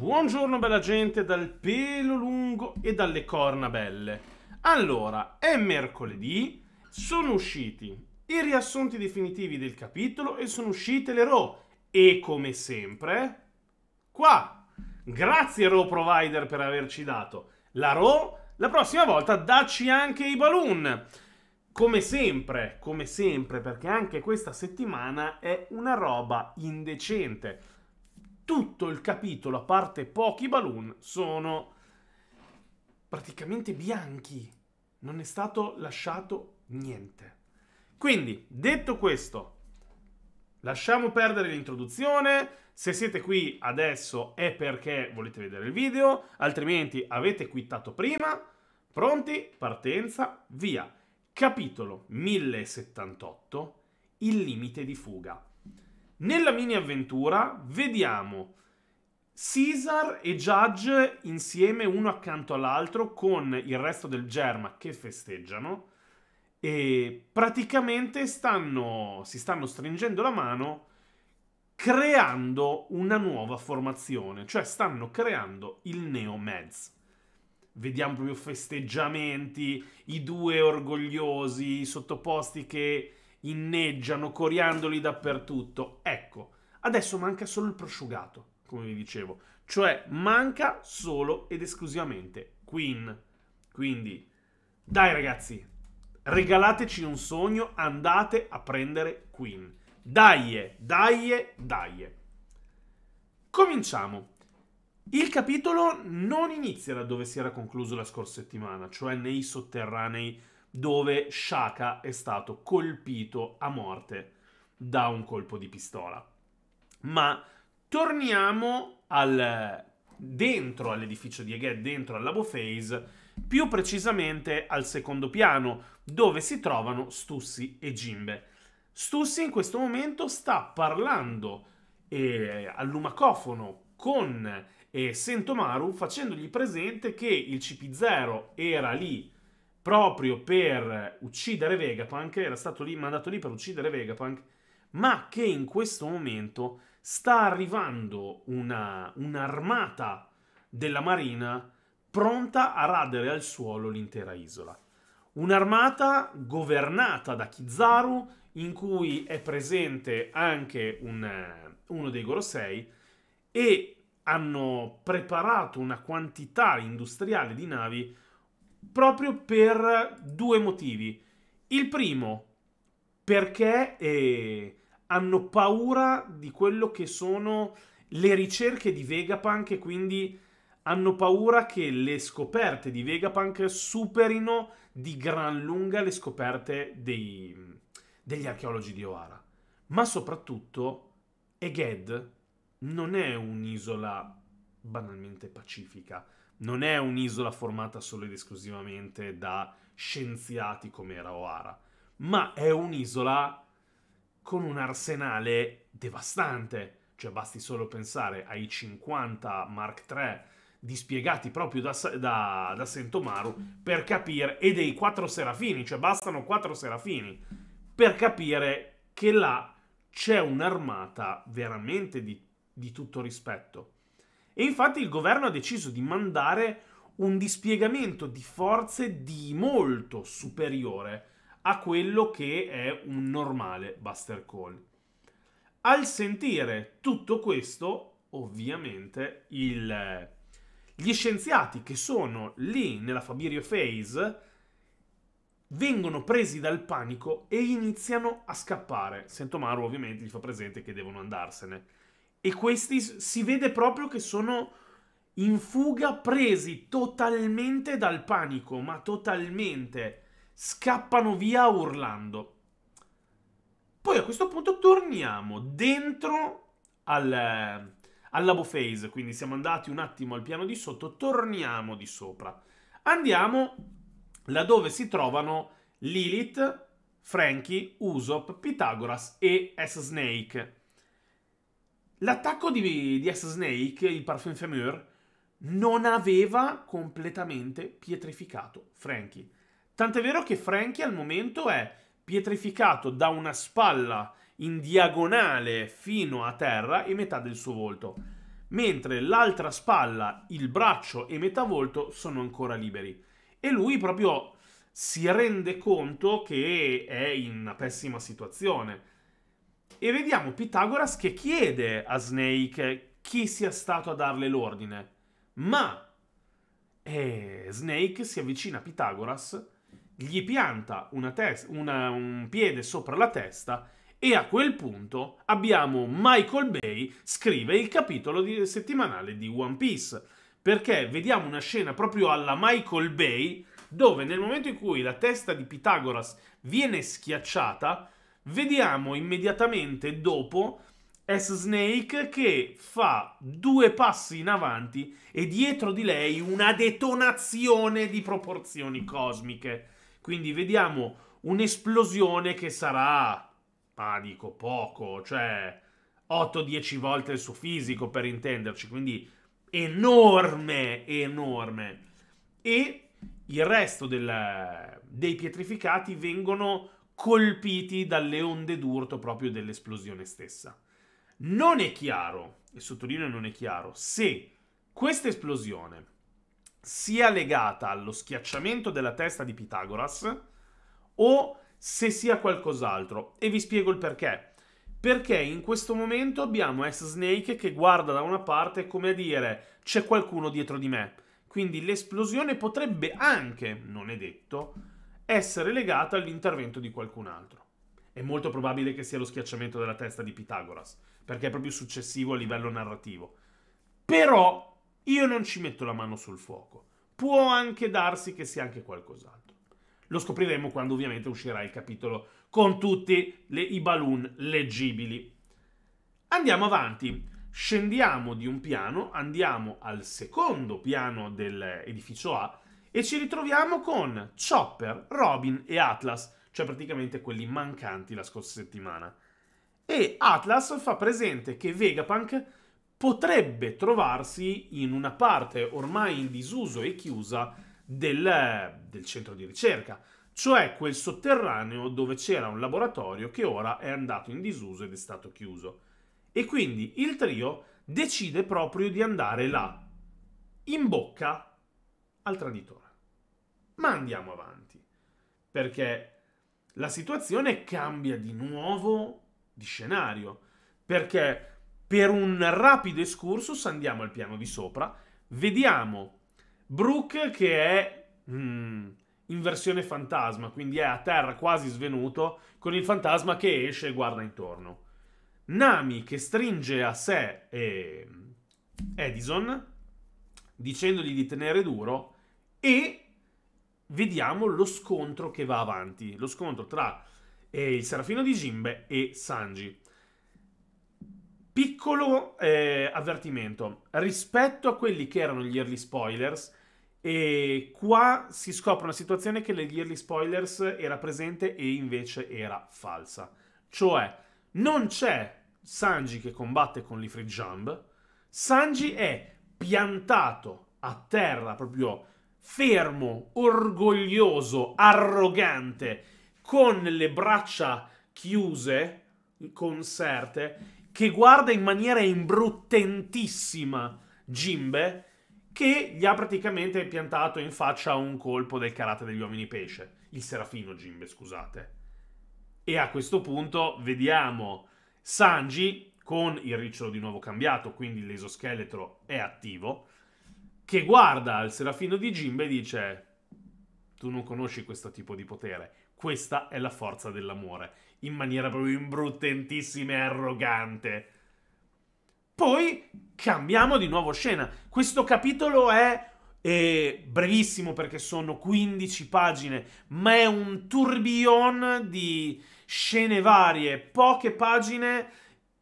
Buongiorno bella gente dal pelo lungo e dalle corna belle. Allora, è mercoledì, sono usciti i riassunti definitivi del capitolo e sono uscite le RO. E come sempre, qua. Grazie RO Provider per averci dato la RO. La prossima volta dacci anche i balloon. Come sempre, come sempre, perché anche questa settimana è una roba indecente tutto il capitolo, a parte pochi balloon, sono praticamente bianchi. Non è stato lasciato niente. Quindi, detto questo, lasciamo perdere l'introduzione. Se siete qui adesso è perché volete vedere il video, altrimenti avete quittato prima. Pronti? Partenza, via. Capitolo 1078, il limite di fuga. Nella mini avventura vediamo Caesar e Judge insieme uno accanto all'altro con il resto del Germa che festeggiano e praticamente stanno, si stanno stringendo la mano creando una nuova formazione, cioè stanno creando il Neo Meds. Vediamo proprio festeggiamenti, i due orgogliosi, i sottoposti che inneggiano, coriandoli dappertutto. Ecco, adesso manca solo il prosciugato, come vi dicevo. Cioè, manca solo ed esclusivamente Queen. Quindi, dai ragazzi, regalateci un sogno, andate a prendere Queen. Dai, dai, dai. Cominciamo. Il capitolo non inizia da dove si era concluso la scorsa settimana, cioè nei sotterranei dove Shaka è stato colpito a morte da un colpo di pistola. Ma torniamo al, dentro all'edificio di Eged, dentro al Labo Phase, più precisamente al secondo piano, dove si trovano Stussi e Jimbe. Stussi in questo momento sta parlando eh, al lumacofono con eh, Sentomaru facendogli presente che il CP0 era lì proprio per uccidere Vegapunk, era stato lì, mandato lì per uccidere Vegapunk, ma che in questo momento sta arrivando un'armata della marina pronta a radere al suolo l'intera isola. Un'armata governata da Kizaru, in cui è presente anche un, eh, uno dei Gorosei, e hanno preparato una quantità industriale di navi proprio per due motivi. Il primo, perché eh, hanno paura di quello che sono le ricerche di Vegapunk e quindi hanno paura che le scoperte di Vegapunk superino di gran lunga le scoperte dei, degli archeologi di Oara. Ma soprattutto Eged non è un'isola banalmente pacifica non è un'isola formata solo ed esclusivamente da scienziati come era O'Hara, ma è un'isola con un arsenale devastante. Cioè basti solo pensare ai 50 Mark III dispiegati proprio da, da, da Sentomaru per capire, e dei quattro serafini, cioè bastano quattro serafini, per capire che là c'è un'armata veramente di, di tutto rispetto. E infatti il governo ha deciso di mandare un dispiegamento di forze di molto superiore a quello che è un normale Buster Call. Al sentire tutto questo, ovviamente, il, gli scienziati che sono lì nella Fabirio Phase vengono presi dal panico e iniziano a scappare. Sentomaru ovviamente gli fa presente che devono andarsene e questi si vede proprio che sono in fuga presi totalmente dal panico, ma totalmente. Scappano via urlando. Poi a questo punto torniamo dentro al, labo phase, quindi siamo andati un attimo al piano di sotto, torniamo di sopra. Andiamo laddove si trovano Lilith, Frankie, Usopp, Pythagoras e S-Snake. L'attacco di, di S-Snake, il Parfum Femur, non aveva completamente pietrificato Frankie. Tant'è vero che Frankie al momento è pietrificato da una spalla in diagonale fino a terra e metà del suo volto, mentre l'altra spalla, il braccio e metà volto sono ancora liberi. E lui proprio si rende conto che è in una pessima situazione e vediamo Pitagoras che chiede a Snake chi sia stato a darle l'ordine. Ma e eh, Snake si avvicina a Pitagoras, gli pianta una una, un piede sopra la testa e a quel punto abbiamo Michael Bay scrive il capitolo di, settimanale di One Piece. Perché vediamo una scena proprio alla Michael Bay dove nel momento in cui la testa di Pitagoras viene schiacciata, Vediamo immediatamente dopo S-Snake che fa due passi in avanti e dietro di lei una detonazione di proporzioni cosmiche. Quindi vediamo un'esplosione che sarà, ma ah, dico poco, cioè 8-10 volte il suo fisico per intenderci, quindi enorme, enorme. E il resto del, dei pietrificati vengono colpiti dalle onde d'urto proprio dell'esplosione stessa. Non è chiaro, e sottolineo non è chiaro, se questa esplosione sia legata allo schiacciamento della testa di Pitagoras o se sia qualcos'altro. E vi spiego il perché. Perché in questo momento abbiamo S-Snake che guarda da una parte come a dire c'è qualcuno dietro di me. Quindi l'esplosione potrebbe anche, non è detto, essere legata all'intervento di qualcun altro. È molto probabile che sia lo schiacciamento della testa di Pitagoras, perché è proprio successivo a livello narrativo. Però io non ci metto la mano sul fuoco. Può anche darsi che sia anche qualcos'altro. Lo scopriremo quando ovviamente uscirà il capitolo con tutti le, i balloon leggibili. Andiamo avanti. Scendiamo di un piano, andiamo al secondo piano dell'edificio A e ci ritroviamo con Chopper, Robin e Atlas, cioè praticamente quelli mancanti la scorsa settimana. E Atlas fa presente che Vegapunk potrebbe trovarsi in una parte ormai in disuso e chiusa del, del centro di ricerca, cioè quel sotterraneo dove c'era un laboratorio che ora è andato in disuso ed è stato chiuso. E quindi il trio decide proprio di andare là, in bocca al traditore. Ma andiamo avanti, perché la situazione cambia di nuovo di scenario, perché per un rapido escursus andiamo al piano di sopra, vediamo Brooke che è mm, in versione fantasma, quindi è a terra quasi svenuto, con il fantasma che esce e guarda intorno. Nami che stringe a sé eh, Edison dicendogli di tenere duro e vediamo lo scontro che va avanti, lo scontro tra eh, il Serafino di Jimbe e Sanji. Piccolo eh, avvertimento, rispetto a quelli che erano gli early spoilers, e qua si scopre una situazione che negli early spoilers era presente e invece era falsa. Cioè, non c'è Sanji che combatte con l'Ifrit Jump, Sanji è piantato a terra proprio fermo, orgoglioso, arrogante, con le braccia chiuse, conserte, che guarda in maniera imbruttentissima Jimbe, che gli ha praticamente piantato in faccia un colpo del karate degli uomini pesce, il serafino Jimbe, scusate. E a questo punto vediamo Sanji con il ricciolo di nuovo cambiato, quindi l'esoscheletro è attivo, che guarda il serafino di Jimbe e dice tu non conosci questo tipo di potere, questa è la forza dell'amore, in maniera proprio imbruttentissima e arrogante. Poi cambiamo di nuovo scena. Questo capitolo è eh, brevissimo perché sono 15 pagine, ma è un tourbillon di scene varie, poche pagine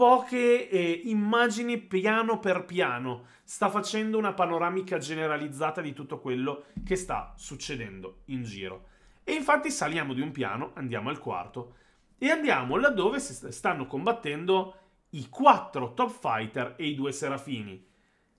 poche eh, immagini piano per piano, sta facendo una panoramica generalizzata di tutto quello che sta succedendo in giro. E infatti saliamo di un piano, andiamo al quarto e andiamo laddove si stanno combattendo i quattro top fighter e i due serafini.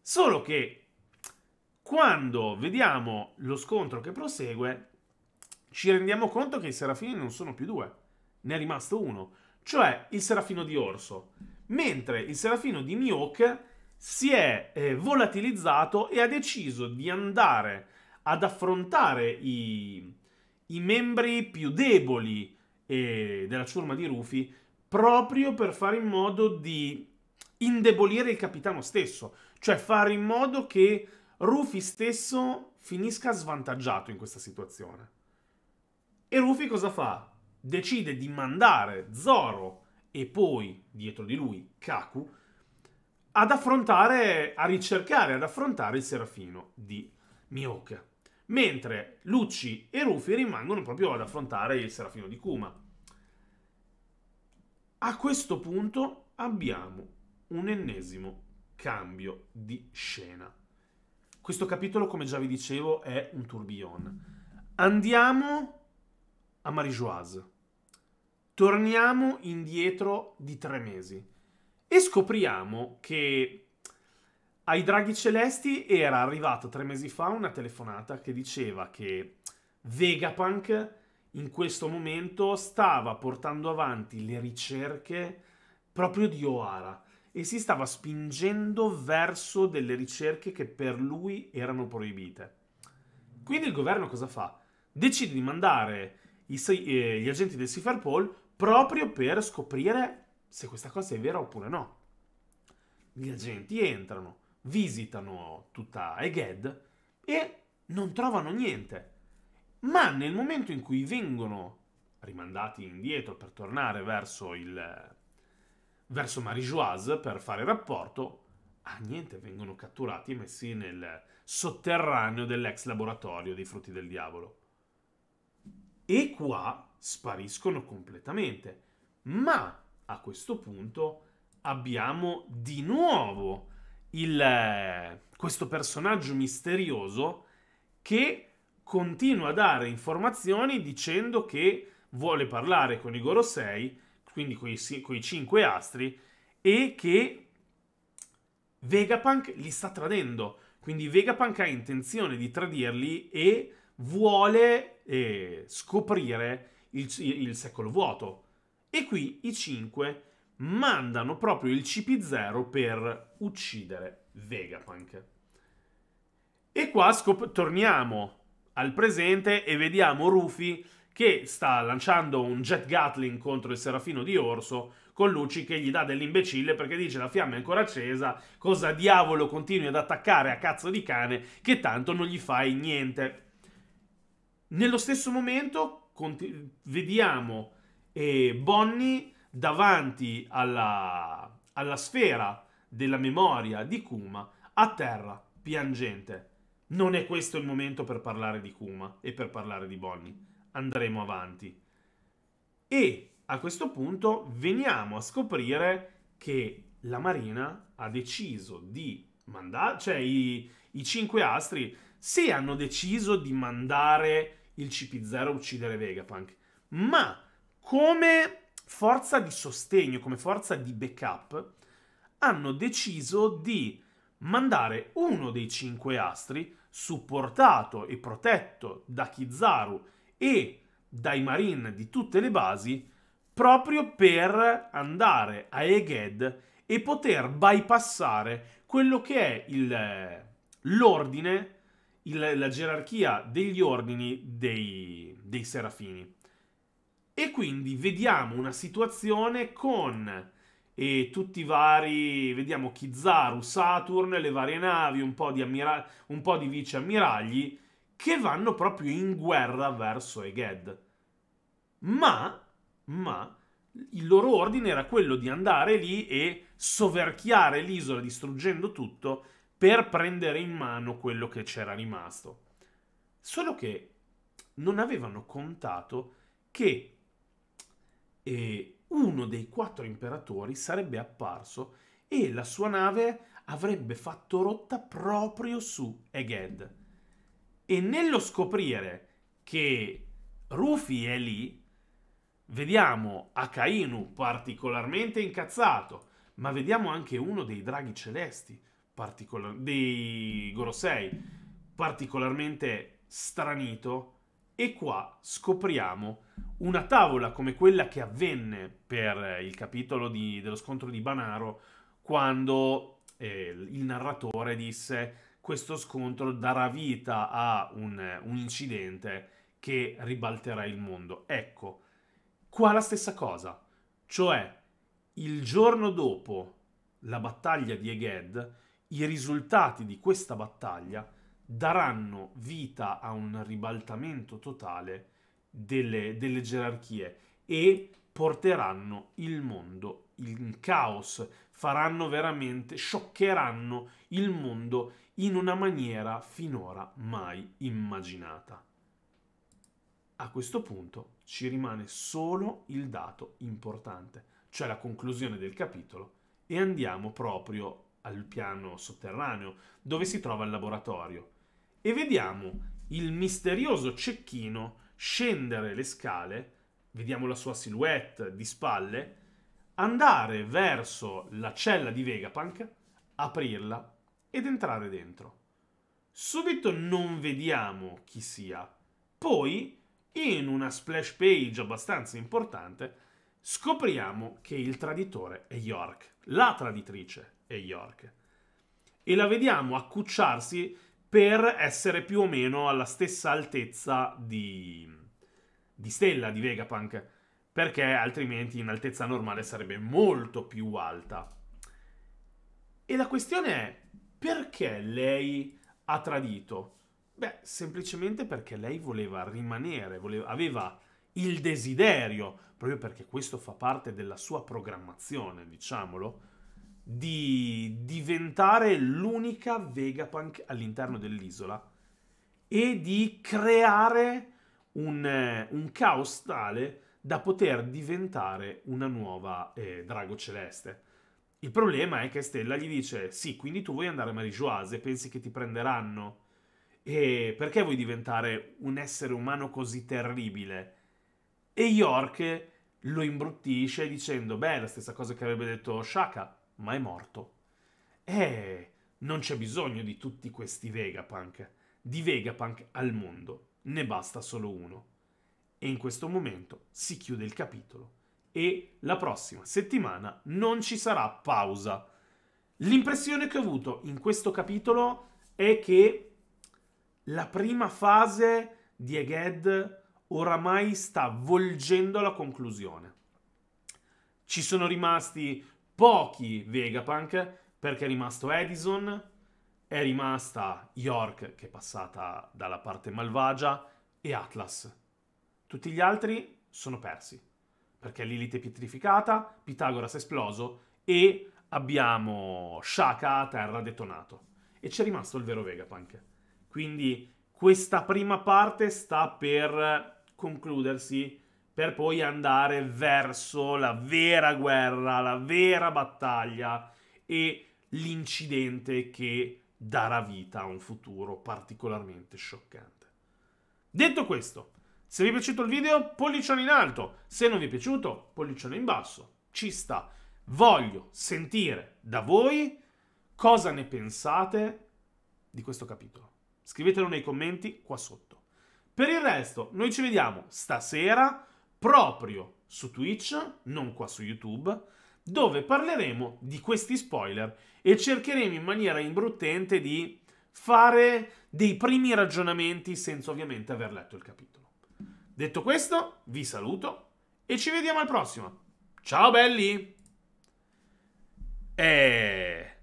Solo che quando vediamo lo scontro che prosegue, ci rendiamo conto che i serafini non sono più due, ne è rimasto uno, cioè il serafino di orso mentre il serafino di Mioc si è eh, volatilizzato e ha deciso di andare ad affrontare i, i membri più deboli eh, della ciurma di Rufy proprio per fare in modo di indebolire il capitano stesso, cioè fare in modo che Rufy stesso finisca svantaggiato in questa situazione. E Rufy cosa fa? Decide di mandare Zoro e poi dietro di lui Kaku ad affrontare, a ricercare, ad affrontare il serafino di Mioka. Mentre Lucci e Rufy rimangono proprio ad affrontare il serafino di Kuma. A questo punto abbiamo un ennesimo cambio di scena. Questo capitolo, come già vi dicevo, è un tourbillon. Andiamo a Marijoise torniamo indietro di tre mesi e scopriamo che ai Draghi Celesti era arrivata tre mesi fa una telefonata che diceva che Vegapunk in questo momento stava portando avanti le ricerche proprio di O'Hara e si stava spingendo verso delle ricerche che per lui erano proibite. Quindi il governo cosa fa? Decide di mandare i, eh, gli agenti del Ciferpol proprio per scoprire se questa cosa è vera oppure no. Gli agenti entrano, visitano tutta Eged e non trovano niente. Ma nel momento in cui vengono rimandati indietro per tornare verso il verso Marijoise per fare rapporto, ah niente, vengono catturati e messi nel sotterraneo dell'ex laboratorio dei frutti del diavolo. E qua spariscono completamente. Ma a questo punto abbiamo di nuovo il, eh, questo personaggio misterioso che continua a dare informazioni dicendo che vuole parlare con i Gorosei, quindi con i cinque astri, e che Vegapunk li sta tradendo. Quindi Vegapunk ha intenzione di tradirli e vuole eh, scoprire il, il secolo vuoto. E qui i 5 mandano proprio il CP0 per uccidere Vegapunk. E qua torniamo al presente e vediamo Rufy che sta lanciando un jet Gatling contro il serafino di Orso con Luci che gli dà dell'imbecille perché dice la fiamma è ancora accesa, cosa diavolo continui ad attaccare a cazzo di cane che tanto non gli fai niente. Nello stesso momento conti- vediamo eh, Bonnie davanti alla, alla sfera della memoria di Kuma a terra, piangente. Non è questo il momento per parlare di Kuma e per parlare di Bonnie. Andremo avanti. E a questo punto veniamo a scoprire che la Marina ha deciso di mandare, cioè i, i cinque astri, se hanno deciso di mandare il CP0 uccidere Vegapunk, ma come forza di sostegno, come forza di backup, hanno deciso di mandare uno dei cinque astri, supportato e protetto da Kizaru e dai marine di tutte le basi, proprio per andare a Eged e poter bypassare quello che è eh, l'ordine il, la gerarchia degli ordini dei, dei serafini. E quindi vediamo una situazione con e tutti i vari, vediamo Kizaru, Saturn, le varie navi, un po' di, ammira- un po di vice ammiragli che vanno proprio in guerra verso Eged. Ma, ma, il loro ordine era quello di andare lì e soverchiare l'isola distruggendo tutto per prendere in mano quello che c'era rimasto. Solo che non avevano contato che eh, uno dei quattro imperatori sarebbe apparso e la sua nave avrebbe fatto rotta proprio su Eged. E nello scoprire che Rufi è lì, vediamo Akainu particolarmente incazzato, ma vediamo anche uno dei draghi celesti particolar- dei Gorosei particolarmente stranito e qua scopriamo una tavola come quella che avvenne per il capitolo di, dello scontro di Banaro quando eh, il narratore disse questo scontro darà vita a un, un incidente che ribalterà il mondo. Ecco, qua la stessa cosa, cioè il giorno dopo la battaglia di Eged, i risultati di questa battaglia daranno vita a un ribaltamento totale delle, delle gerarchie e porteranno il mondo in caos, faranno veramente, scioccheranno il mondo in una maniera finora mai immaginata. A questo punto ci rimane solo il dato importante, cioè la conclusione del capitolo, e andiamo proprio al piano sotterraneo, dove si trova il laboratorio, e vediamo il misterioso cecchino scendere le scale, vediamo la sua silhouette di spalle, andare verso la cella di Vegapunk, aprirla ed entrare dentro. Subito non vediamo chi sia, poi in una splash page abbastanza importante scopriamo che il traditore è York, la traditrice, e York. E la vediamo accucciarsi per essere più o meno alla stessa altezza di, di Stella, di Vegapunk, perché altrimenti in altezza normale sarebbe molto più alta. E la questione è, perché lei ha tradito? Beh, semplicemente perché lei voleva rimanere, voleva, aveva il desiderio, proprio perché questo fa parte della sua programmazione, diciamolo, di diventare l'unica Vegapunk all'interno dell'isola e di creare un, eh, un, caos tale da poter diventare una nuova eh, Drago Celeste. Il problema è che Stella gli dice: Sì, quindi tu vuoi andare a Marijuase, pensi che ti prenderanno? E perché vuoi diventare un essere umano così terribile? E York lo imbruttisce dicendo: Beh, è la stessa cosa che avrebbe detto Shaka ma è morto. Eh, non c'è bisogno di tutti questi Vegapunk. Di Vegapunk al mondo ne basta solo uno. E in questo momento si chiude il capitolo. E la prossima settimana non ci sarà pausa. L'impressione che ho avuto in questo capitolo è che la prima fase di Eged oramai sta volgendo alla conclusione. Ci sono rimasti pochi Vegapunk, perché è rimasto Edison, è rimasta York, che è passata dalla parte malvagia, e Atlas. Tutti gli altri sono persi, perché Lilith è pietrificata, Pitagoras è esploso e abbiamo Shaka a terra detonato. E c'è rimasto il vero Vegapunk. Quindi questa prima parte sta per concludersi per poi andare verso la vera guerra, la vera battaglia e l'incidente che darà vita a un futuro particolarmente scioccante. Detto questo, se vi è piaciuto il video, pollicione in alto. Se non vi è piaciuto, pollicione in basso. Ci sta. Voglio sentire da voi cosa ne pensate di questo capitolo. Scrivetelo nei commenti qua sotto. Per il resto, noi ci vediamo stasera proprio su Twitch, non qua su YouTube, dove parleremo di questi spoiler e cercheremo in maniera imbruttente di fare dei primi ragionamenti senza ovviamente aver letto il capitolo. Detto questo, vi saluto e ci vediamo al prossimo. Ciao belli! E eh,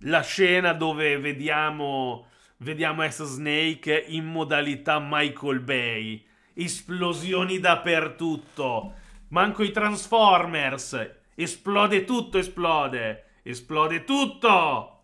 la scena dove vediamo vediamo S Snake in modalità Michael Bay esplosioni dappertutto. Manco i Transformers. Esplode tutto, esplode. Esplode tutto.